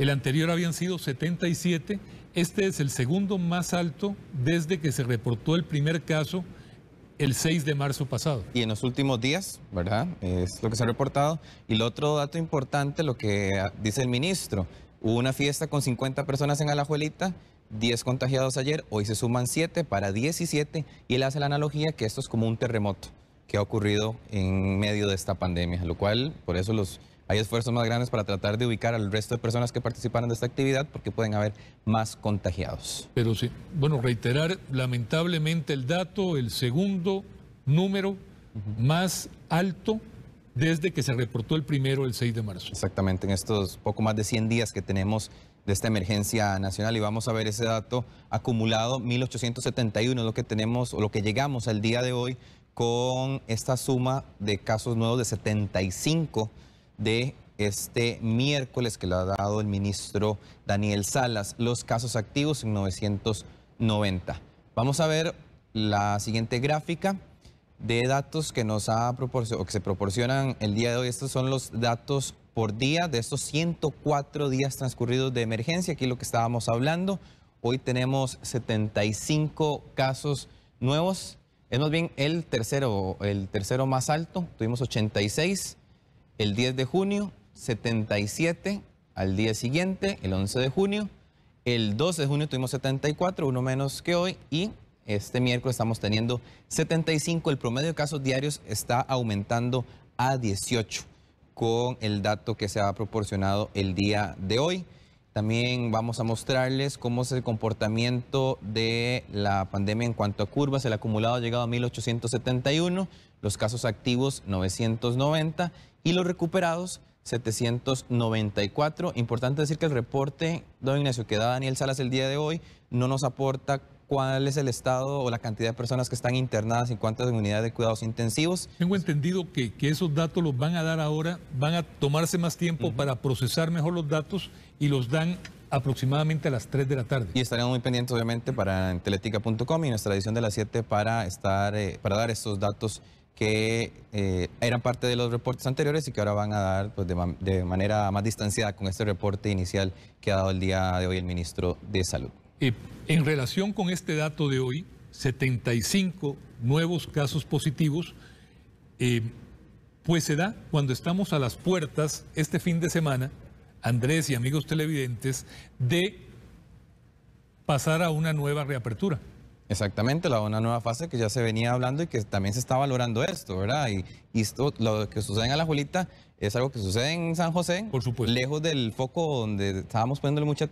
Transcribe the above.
El anterior habían sido 77. Este es el segundo más alto desde que se reportó el primer caso el 6 de marzo pasado. Y en los últimos días, ¿verdad? Es lo que se ha reportado. Y el otro dato importante, lo que ah, dice el ministro, hubo una fiesta con 50 personas en Alajuelita, 10 contagiados ayer, hoy se suman 7 para 17 y él hace la analogía que esto es como un terremoto que ha ocurrido en medio de esta pandemia, lo cual por eso los hay esfuerzos más grandes para tratar de ubicar al resto de personas que participaron de esta actividad porque pueden haber más contagiados. Pero sí, bueno, reiterar lamentablemente el dato, el segundo número más alto desde que se reportó el primero el 6 de marzo. Exactamente, en estos poco más de 100 días que tenemos de esta emergencia nacional y vamos a ver ese dato acumulado 1871 lo que tenemos o lo que llegamos al día de hoy con esta suma de casos nuevos de 75 de este miércoles que lo ha dado el ministro Daniel Salas, los casos activos en 990. Vamos a ver la siguiente gráfica de datos que nos ha proporcionado, que se proporcionan el día de hoy. Estos son los datos por día de estos 104 días transcurridos de emergencia, aquí lo que estábamos hablando. Hoy tenemos 75 casos nuevos. Es más bien el tercero, el tercero más alto. Tuvimos 86 el 10 de junio, 77 al día siguiente, el 11 de junio. El 12 de junio tuvimos 74, uno menos que hoy, y este miércoles estamos teniendo 75. El promedio de casos diarios está aumentando a 18 con el dato que se ha proporcionado el día de hoy. También vamos a mostrarles cómo es el comportamiento de la pandemia en cuanto a curvas. El acumulado ha llegado a 1.871, los casos activos 990 y los recuperados 794. Importante decir que el reporte, don Ignacio, que da Daniel Salas el día de hoy, no nos aporta cuál es el estado o la cantidad de personas que están internadas en cuántas unidades de cuidados intensivos. Tengo entendido que, esos datos los van a dar ahora, van a tomarse más tiempo para procesar mejor los datos y los dan aproximadamente a las 3 de la tarde. Y estaremos muy pendientes obviamente para teletica.com y nuestra edición de las 7 para, estar, eh, para dar estos datos que eh, eran parte de los reportes anteriores y que ahora van a dar pues, de manera más distanciada con este reporte inicial que ha dado el día de hoy el ministro de Salud. Eh, en relación con este dato de hoy, 75 nuevos casos positivos, eh, pues se da cuando estamos a las puertas este fin de semana, Andrés y amigos televidentes, de pasar a una nueva reapertura. Exactamente, la, una nueva fase que ya se venía hablando y que también se está valorando esto, ¿verdad? Y, esto, lo que sucede en Alajuelita es algo que sucede en San José, Por lejos del foco donde estábamos poniéndole mucha atención.